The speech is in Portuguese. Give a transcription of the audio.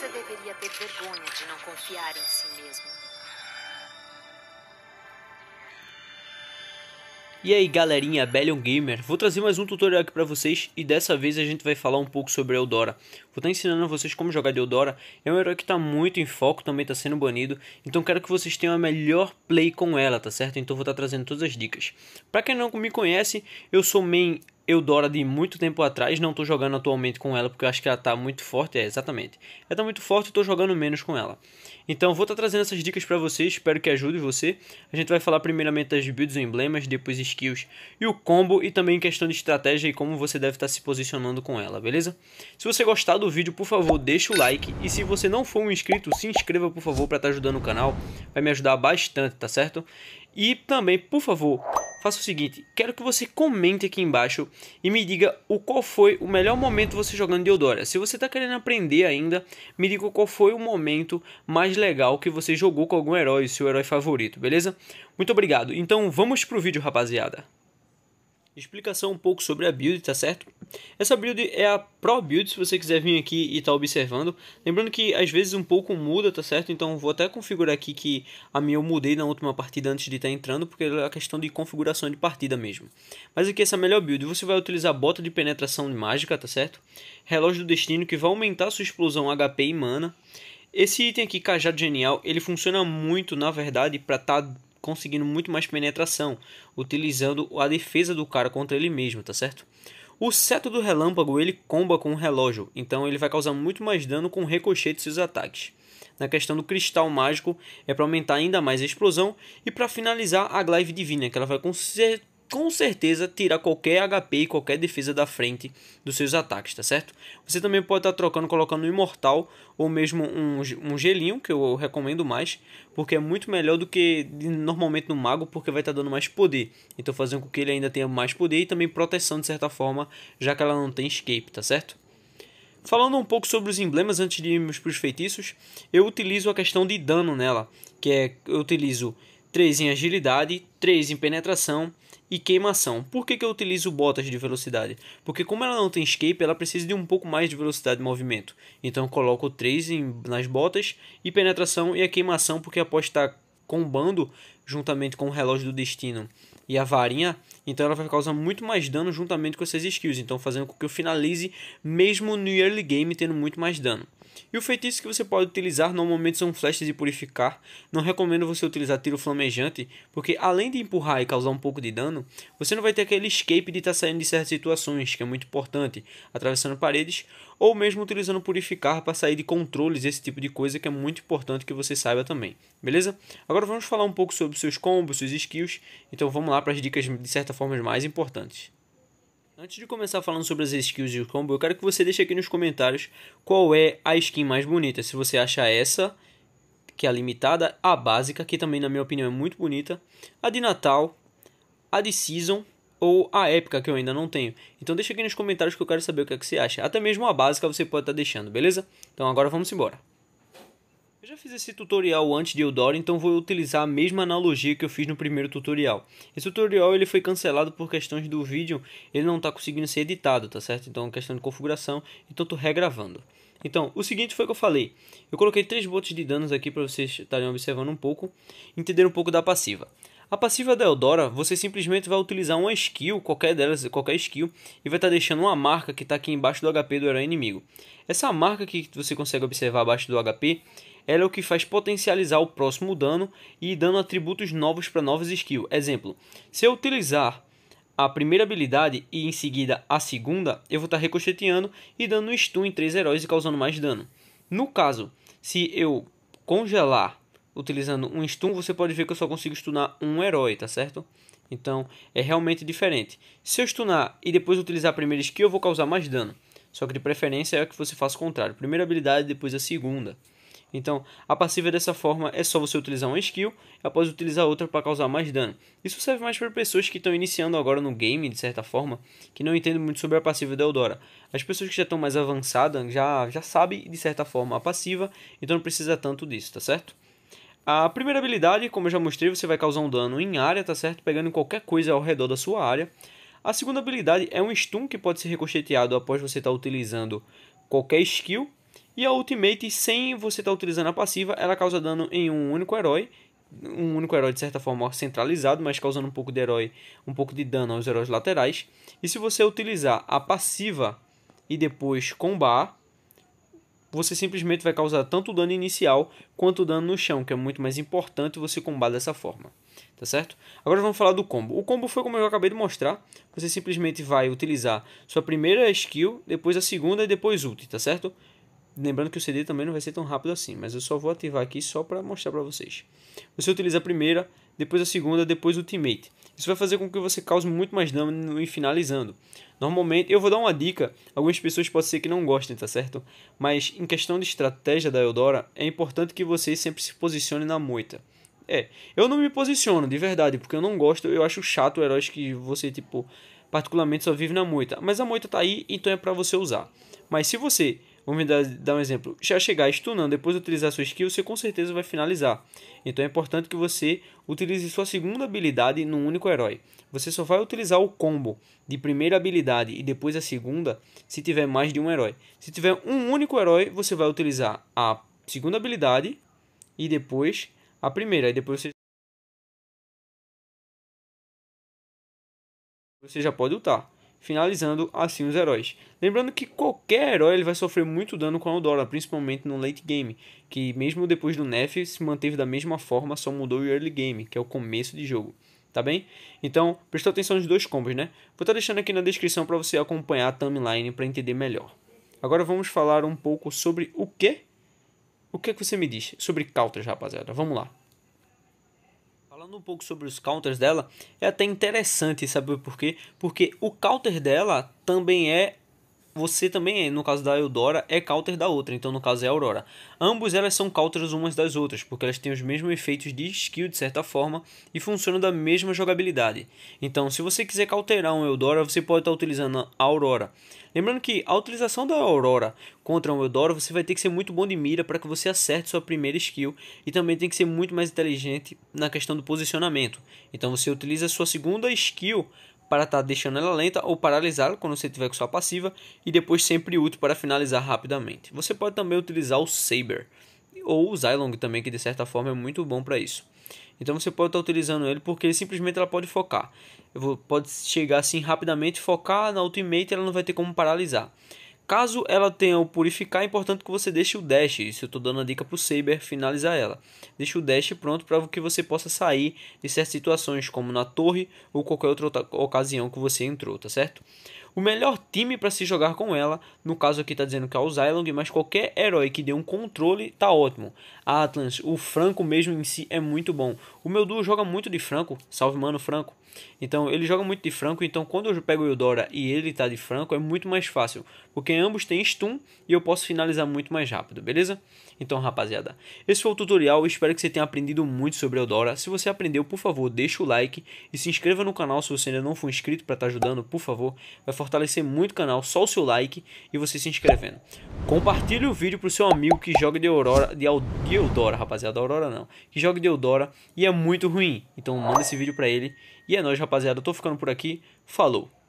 Você deveria ter vergonha de não confiar em si mesmo. E aí galerinha, Bellion Gamer, vou trazer mais um tutorial aqui pra vocês e dessa vez a gente vai falar um pouco sobre Eldora. Vou estar tá ensinando a vocês como jogar de Eldora, é um herói que está muito em foco, também está sendo banido, então quero que vocês tenham a melhor play com ela, tá certo? Então vou estar tá trazendo todas as dicas. Pra quem não me conhece, eu sou main Eudora de muito tempo atrás, não estou jogando atualmente com ela porque eu acho que ela está muito forte, é exatamente. Ela está muito forte e estou jogando menos com ela. Então vou estar tá trazendo essas dicas para vocês, espero que ajude você. A gente vai falar primeiramente das builds e emblemas, depois skills e o combo e também questão de estratégia e como você deve estar tá se posicionando com ela, beleza? Se você gostar do vídeo, por favor, deixa o like e se você não for um inscrito, se inscreva por favor para estar tá ajudando o canal, vai me ajudar bastante, tá certo? E também, por favor, faça o seguinte, quero que você comente aqui embaixo e me diga o qual foi o melhor momento você jogando Deodora. Se você está querendo aprender ainda, me diga qual foi o momento mais legal que você jogou com algum herói, seu herói favorito, beleza? Muito obrigado. Então vamos pro vídeo, rapaziada explicação um pouco sobre a build, tá certo? Essa build é a Pro Build, se você quiser vir aqui e tá observando. Lembrando que às vezes um pouco muda, tá certo? Então vou até configurar aqui que a minha eu mudei na última partida antes de estar tá entrando, porque é a questão de configuração de partida mesmo. Mas aqui essa é a melhor build, você vai utilizar bota de penetração de mágica, tá certo? Relógio do destino que vai aumentar sua explosão HP e mana. Esse item aqui, cajado genial, ele funciona muito, na verdade, para estar tá conseguindo muito mais penetração, utilizando a defesa do cara contra ele mesmo, tá certo? O seto do relâmpago ele comba com o relógio, então ele vai causar muito mais dano com o ricochete de seus ataques. Na questão do cristal mágico, é para aumentar ainda mais a explosão e para finalizar a glaive divina, que ela vai com, com certeza tirar qualquer HP e qualquer defesa da frente dos seus ataques, tá certo? Você também pode estar tá trocando, colocando um imortal ou mesmo um, um gelinho, que eu recomendo mais, porque é muito melhor do que normalmente no mago, porque vai estar tá dando mais poder. Então fazendo com que ele ainda tenha mais poder e também proteção de certa forma, já que ela não tem escape, tá certo? Falando um pouco sobre os emblemas antes de irmos para os feitiços, eu utilizo a questão de dano nela, que é eu utilizo 3 em agilidade, 3 em penetração e queimação. Por que, que eu utilizo botas de velocidade? Porque como ela não tem escape, ela precisa de um pouco mais de velocidade de movimento. Então eu coloco 3 em, nas botas e penetração e a queimação, porque após estar combando juntamente com o relógio do destino e a varinha, então ela vai causar muito mais dano juntamente com essas skills. Então fazendo com que eu finalize mesmo no early game tendo muito mais dano. E o feitiço que você pode utilizar normalmente são flechas de purificar. Não recomendo você utilizar tiro flamejante, porque além de empurrar e causar um pouco de dano, você não vai ter aquele escape de estar tá saindo de certas situações, que é muito importante, atravessando paredes, ou mesmo utilizando purificar para sair de controles, esse tipo de coisa que é muito importante que você saiba também, beleza? Agora vamos falar um pouco sobre seus combos, seus skills, então vamos lá para as dicas de certa forma mais importantes. Antes de começar falando sobre as skills e o combo, eu quero que você deixe aqui nos comentários qual é a skin mais bonita, se você acha essa que é a limitada, a básica, que também na minha opinião é muito bonita, a de Natal, a de Season ou a épica que eu ainda não tenho. Então deixa aqui nos comentários que eu quero saber o que, é que você acha. Até mesmo a básica você pode estar tá deixando, beleza? Então agora vamos embora. Eu já fiz esse tutorial antes de Eudora, então vou utilizar a mesma analogia que eu fiz no primeiro tutorial. Esse tutorial ele foi cancelado por questões do vídeo, ele não está conseguindo ser editado, tá certo? Então questão de configuração, então estou regravando. Então, o seguinte foi o que eu falei. Eu coloquei três botes de danos aqui para vocês estarem observando um pouco, entender um pouco da passiva. A passiva da Eldora, você simplesmente vai utilizar uma skill, qualquer delas, qualquer skill, e vai estar tá deixando uma marca que está aqui embaixo do HP do herói inimigo. Essa marca que você consegue observar abaixo do HP, ela é o que faz potencializar o próximo dano e dando atributos novos para novas skills. Exemplo, se eu utilizar a primeira habilidade e em seguida a segunda, eu vou estar tá ricocheteando e dando um stun em três heróis e causando mais dano. No caso, se eu congelar utilizando um stun, você pode ver que eu só consigo stunar um herói, tá certo? Então, é realmente diferente. Se eu stunar e depois utilizar a primeira skill, eu vou causar mais dano. Só que de preferência é que você faça o contrário. Primeira habilidade, depois a segunda. Então, a passiva dessa forma é só você utilizar uma skill, após utilizar outra para causar mais dano. Isso serve mais para pessoas que estão iniciando agora no game, de certa forma, que não entendem muito sobre a passiva da Eldora As pessoas que já estão mais avançadas já, já sabem, de certa forma, a passiva, então não precisa tanto disso, tá certo? A primeira habilidade, como eu já mostrei, você vai causar um dano em área, tá certo? Pegando qualquer coisa ao redor da sua área. A segunda habilidade é um stun que pode ser ricocheteado após você estar tá utilizando qualquer skill. E a ultimate, sem você estar tá utilizando a passiva, ela causa dano em um único herói. Um único herói, de certa forma, centralizado, mas causando um pouco de herói, um pouco de dano aos heróis laterais. E se você utilizar a passiva e depois combar, você simplesmente vai causar tanto dano inicial quanto dano no chão, que é muito mais importante você combar dessa forma. Tá certo? Agora vamos falar do combo. O combo foi como eu acabei de mostrar. Você simplesmente vai utilizar sua primeira skill, depois a segunda e depois ult, tá certo? Lembrando que o CD também não vai ser tão rápido assim, mas eu só vou ativar aqui só para mostrar para vocês. Você utiliza a primeira, depois a segunda, depois o Ultimate. Isso vai fazer com que você cause muito mais dano em finalizando. Normalmente, eu vou dar uma dica, algumas pessoas pode ser que não gostem, tá certo? Mas em questão de estratégia da Eudora, é importante que você sempre se posicione na moita. É, eu não me posiciono, de verdade, porque eu não gosto, eu acho chato heróis que você, tipo, particularmente só vive na moita. Mas a moita tá aí, então é para você usar. Mas se você Vou dar, dar um exemplo. Já chegar stunando, depois de utilizar sua skill, você com certeza vai finalizar. Então é importante que você utilize sua segunda habilidade num único herói. Você só vai utilizar o combo de primeira habilidade e depois a segunda se tiver mais de um herói. Se tiver um único herói, você vai utilizar a segunda habilidade e depois a primeira. E depois você, você já pode lutar finalizando assim os heróis. Lembrando que qualquer herói ele vai sofrer muito dano com a Eudora, principalmente no late game, que mesmo depois do Nef se manteve da mesma forma, só mudou o early game, que é o começo de jogo. Tá bem? Então, prestou atenção nos dois combos, né? Vou estar tá deixando aqui na descrição para você acompanhar a timeline para entender melhor. Agora vamos falar um pouco sobre o que? O que, é que você me diz sobre Cautas, rapaziada? Vamos lá. Falando um pouco sobre os counters dela, é até interessante saber por quê, porque o counter dela também é você também, no caso da Eudora, é counter da outra, então no caso é a Aurora. Ambos elas são counters umas das outras, porque elas têm os mesmos efeitos de skill de certa forma e funcionam da mesma jogabilidade. Então, se você quiser counterar um Eudora, você pode estar utilizando a Aurora. Lembrando que a utilização da Aurora contra um Eudora, você vai ter que ser muito bom de mira para que você acerte sua primeira skill e também tem que ser muito mais inteligente na questão do posicionamento. Então, você utiliza a sua segunda skill para estar tá deixando ela lenta ou paralisá-la quando você tiver com sua passiva e depois sempre útil para finalizar rapidamente. Você pode também utilizar o Saber ou o Zylong também, que de certa forma é muito bom para isso. Então você pode estar tá utilizando ele porque simplesmente ela pode focar. pode chegar assim rapidamente, focar na ultimate e ela não vai ter como paralisar. Caso ela tenha o purificar, é importante que você deixe o dash. Isso eu estou dando a dica para o Saber finalizar ela. Deixe o dash pronto para que você possa sair de certas situações, como na torre ou qualquer outra ocasião que você entrou, tá certo? O melhor time para se jogar com ela, no caso aqui está dizendo que é o Zylong, mas qualquer herói que dê um controle tá ótimo. A Atlas, o Franco mesmo em si é muito bom. O meu duo joga muito de Franco, salve mano Franco. Então ele joga muito de Franco, então quando eu pego o Eudora e ele tá de Franco é muito mais fácil, porque ambos têm stun e eu posso finalizar muito mais rápido, beleza? Então rapaziada, esse foi o tutorial, espero que você tenha aprendido muito sobre Eudora. Se você aprendeu, por favor, deixa o like e se inscreva no canal se você ainda não for inscrito para estar tá ajudando, por favor. Vai fortalecer muito o canal só o seu like e você se inscrevendo. Compartilhe o vídeo para o seu amigo que joga de Aurora, de, Al, de Eudora, rapaziada, Aurora não, que joga de Eudora e é muito ruim. Então manda esse vídeo para ele. E é nóis, rapaziada, eu tô ficando por aqui, falou!